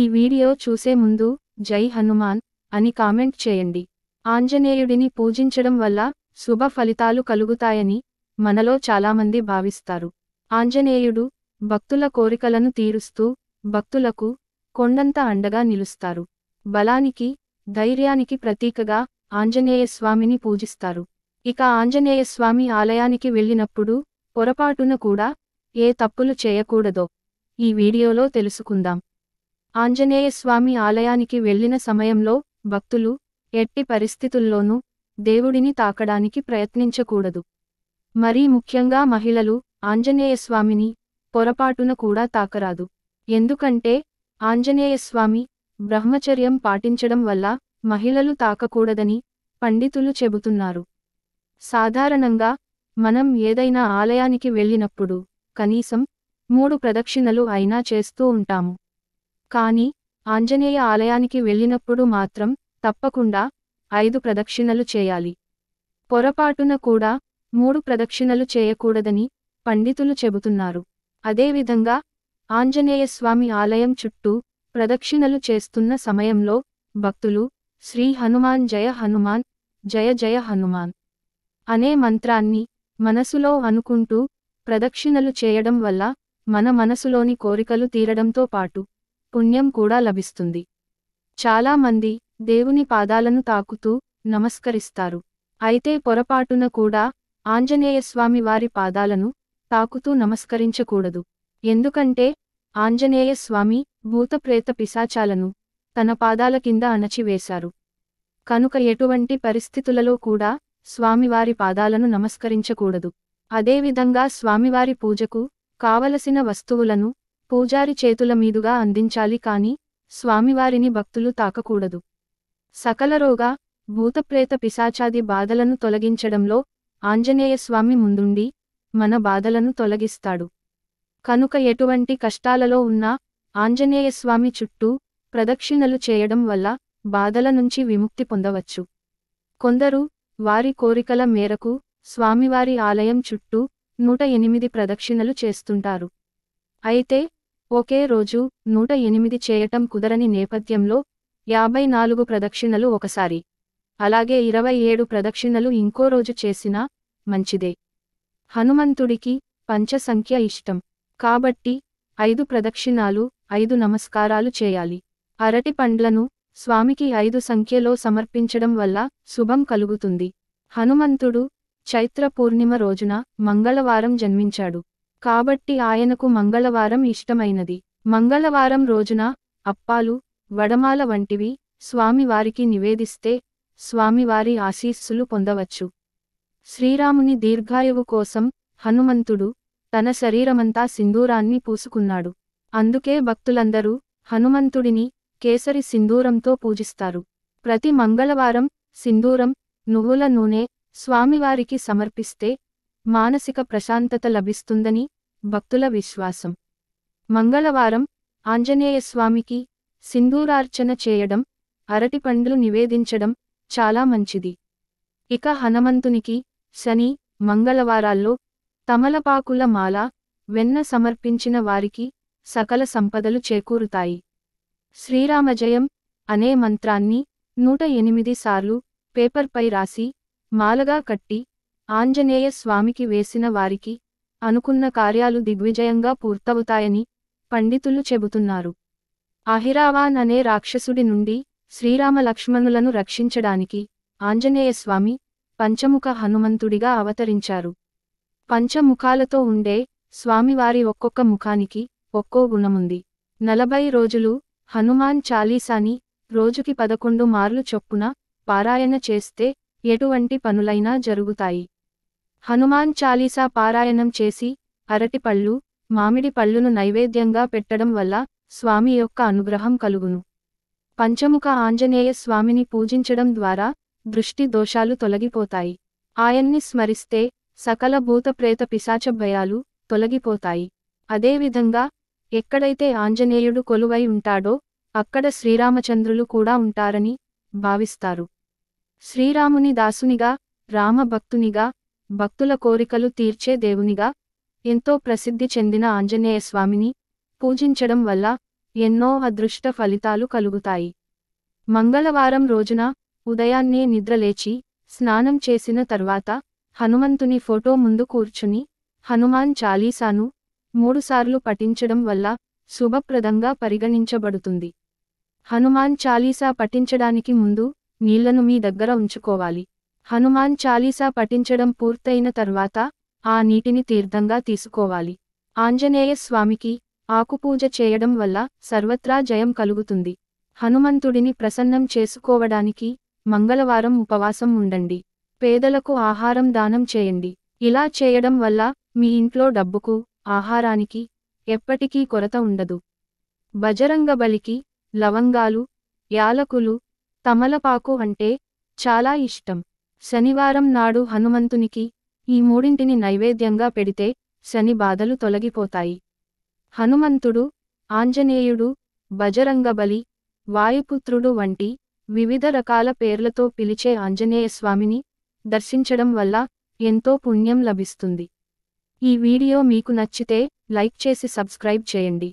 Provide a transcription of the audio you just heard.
ఈ వీడియో చూసే ముందు జై హనుమాన్ అని కామెంట్ చేయండి ఆంజనేయుడిని పూజించడం వల్ల శుభ ఫలితాలు కలుగుతాయని మనలో చాలామంది భావిస్తారు ఆంజనేయుడు భక్తుల కోరికలను తీరుస్తూ భక్తులకు కొండంత అండగా నిలుస్తారు బలానికి ధైర్యానికి ప్రతీకగా ఆంజనేయస్వామిని పూజిస్తారు ఇక ఆంజనేయస్వామి ఆలయానికి వెళ్ళినప్పుడు పొరపాటున కూడా ఏ తప్పులు చేయకూడదో ఈ వీడియోలో తెలుసుకుందాం ఆంజనేయస్వామి ఆలయానికి వెళ్లిన సమయంలో భక్తులు ఎట్టి పరిస్థితుల్లోనూ దేవుడిని తాకడానికి ప్రయత్నించకూడదు మరీ ముఖ్యంగా మహిళలు ఆంజనేయస్వామిని పొరపాటున కూడా తాకరాదు ఎందుకంటే ఆంజనేయస్వామి బ్రహ్మచర్యం పాటించడం వల్ల మహిళలు తాకకూడదని పండితులు చెబుతున్నారు సాధారణంగా మనం ఏదైనా ఆలయానికి వెళ్ళినప్పుడు కనీసం మూడు ప్రదక్షిణలు అయినా చేస్తూ ఉంటాము కాని ఆంజనేయ ఆలయానికి వెళ్ళినప్పుడు మాత్రం తప్పకుండా ఐదు ప్రదక్షిణలు చేయాలి పొరపాటున కూడా మూడు ప్రదక్షిణలు చేయకూడదని పండితులు చెబుతున్నారు అదేవిధంగా ఆంజనేయ స్వామి ఆలయం చుట్టూ ప్రదక్షిణలు చేస్తున్న సమయంలో భక్తులు శ్రీ హనుమాన్ జయ హనుమాన్ జయ జయ హనుమాన్ అనే మంత్రాన్ని మనసులో అనుకుంటూ ప్రదక్షిణలు చేయడం వల్ల మన మనసులోని కోరికలు తీరడంతో పాటు పుణ్యం కూడా లభిస్తుంది చాలామంది దేవుని పాదాలను తాకుతూ నమస్కరిస్తారు అయితే పొరపాటున కూడా ఆంజనేయస్వామి వారి పాదాలను తాకుతూ నమస్కరించకూడదు ఎందుకంటే ఆంజనేయస్వామి భూతప్రేత పిశాచాలను తన పాదాల కింద అణచివేశారు కనుక ఎటువంటి పరిస్థితులలో కూడా స్వామివారి పాదాలను నమస్కరించకూడదు అదేవిధంగా స్వామివారి పూజకు కావలసిన వస్తువులను పూజారి చేతుల మీదుగా అందించాలి కాని స్వామివారిని భక్తులు తాకకూడదు సకలరోగా భూతప్రేత పిశాచాది బాధలను తొలగించడంలో ఆంజనేయస్వామి ముందుండి మన బాధలను తొలగిస్తాడు కనుక ఎటువంటి కష్టాలలో ఉన్నా ఆంజనేయస్వామి చుట్టూ ప్రదక్షిణలు చేయడం వల్ల బాధల నుంచి విముక్తి పొందవచ్చు కొందరు వారి కోరికల మేరకు స్వామివారి ఆలయం చుట్టూ నూట ఎనిమిది ప్రదక్షిణలు చేస్తుంటారు అయితే ఒకే రోజు నూట ఎనిమిది చేయటం కుదరని నేపథ్యంలో యాభై నాలుగు ప్రదక్షిణలు ఒకసారి అలాగే ఇరవై ఏడు ప్రదక్షిణలు ఇంకో రోజు చేసినా మంచిదే హనుమంతుడికి పంచసంఖ్య ఇష్టం కాబట్టి ఐదు ప్రదక్షిణాలు ఐదు నమస్కారాలు చేయాలి అరటి పండ్లను స్వామికి ఐదు సంఖ్యలో సమర్పించడం వల్ల శుభం కలుగుతుంది హనుమంతుడు చైత్ర పూర్ణిమ రోజున మంగళవారం జన్మించాడు కాబట్టి ఆయనకు మంగళవారం ఇష్టమైనది మంగళవారం రోజున అప్పాలు వడమాల వంటివి స్వామివారికి నివేదిస్తే స్వామివారి ఆశీస్సులు పొందవచ్చు శ్రీరాముని దీర్ఘాయువు కోసం హనుమంతుడు తన శరీరమంతా సింధూరాన్ని పూసుకున్నాడు అందుకే భక్తులందరూ హనుమంతుడిని కేసరి సింధూరంతో పూజిస్తారు ప్రతి మంగళవారం సింధూరం నువ్వుల నూనె స్వామివారికి సమర్పిస్తే మానసిక ప్రశాంతత లభిస్తుందని భక్తుల విశ్వాసం మంగళవారం ఆంజనేయస్వామికి సింధూరార్చన చేయడం పండ్లు నివేదించడం చాలా మంచిది ఇక హనుమంతునికి శని మంగళవారాల్లో తమలపాకుల మాల వెన్న సమర్పించిన వారికి సకల సంపదలు చేకూరుతాయి శ్రీరామజయం అనే మంత్రాన్ని నూట ఎనిమిది సార్లు పేపర్పై రాసి మాలగా కట్టి ఆంజనేయ స్వామికి వేసిన వారికి అనుకున్న కార్యాలు దిగ్విజయంగా పూర్తవుతాయని పండితులు చెబుతున్నారు అహిరావాన్ అనే రాక్షసుడి నుండి శ్రీరామ లక్ష్మణులను రక్షించడానికి ఆంజనేయస్వామి పంచముఖ హనుమంతుడిగా అవతరించారు పంచముఖాలతో ఉండే స్వామివారి ఒక్కొక్క ముఖానికి ఒక్కో గుణముంది నలభై రోజులు హనుమాన్ చాలీసాని రోజుకి పదకొండు మార్లు చొప్పున పారాయణ చేస్తే ఎటువంటి పనులైనా జరుగుతాయి హనుమాన్ చాలీసా పారాయణం చేసి అరటిపళ్ళు మామిడి పళ్ళును నైవేద్యంగా పెట్టడం వల్ల స్వామి యొక్క అనుగ్రహం కలుగును పంచముఖ ఆంజనేయ స్వామిని పూజించడం ద్వారా దృష్టి దోషాలు తొలగిపోతాయి ఆయన్ని స్మరిస్తే సకల భూతప్రేత పిశాచ భయాలు తొలగిపోతాయి అదేవిధంగా ఎక్కడైతే ఆంజనేయుడు కొలువై ఉంటాడో అక్కడ శ్రీరామచంద్రులు కూడా ఉంటారని భావిస్తారు శ్రీరాముని దాసునిగా రామభక్తునిగా భక్తుల కోరికలు తీర్చే దేవునిగా ఎంతో ప్రసిద్ధి చెందిన ఆంజనేయ స్వామిని పూజించడం వల్ల ఎన్నో అదృష్ట ఫలితాలు కలుగుతాయి మంగళవారం రోజున ఉదయాన్నే నిద్రలేచి స్నానం చేసిన తర్వాత హనుమంతుని ఫోటో ముందు కూర్చుని హనుమాన్ చాలీసాను మూడుసార్లు పఠించడం వల్ల శుభప్రదంగా పరిగణించబడుతుంది హనుమాన్ చాలీసా పఠించడానికి ముందు నీళ్లను మీ దగ్గర ఉంచుకోవాలి హనుమాన్ చాలీసా పఠించడం పూర్తయిన తర్వాత ఆ నీటిని తీర్థంగా తీసుకోవాలి ఆంజనేయ స్వామికి ఆకుపూజ చేయడం వల్ల సర్వత్రా జయం కలుగుతుంది హనుమంతుడిని ప్రసన్నం చేసుకోవడానికి మంగళవారం ఉపవాసం ఉండండి పేదలకు ఆహారం దానం చేయండి ఇలా చేయడం వల్ల మీ ఇంట్లో డబ్బుకు ఆహారానికి ఎప్పటికీ కొరత ఉండదు బజరంగ బలికి లవంగాలు యాలకులు తమలపాకు అంటే చాలా ఇష్టం శనివారం నాడు హనుమంతునికి ఈ మూడింటిని నైవేద్యంగా పెడితే శని బాధలు తొలగిపోతాయి హనుమంతుడు ఆంజనేయుడు బజరంగబలి వాయుపుత్రుడు వంటి వివిధ రకాల పేర్లతో పిలిచే ఆంజనేయస్వామిని దర్శించడం వల్ల ఎంతో పుణ్యం లభిస్తుంది ఈ వీడియో మీకు నచ్చితే లైక్ చేసి సబ్స్క్రైబ్ చేయండి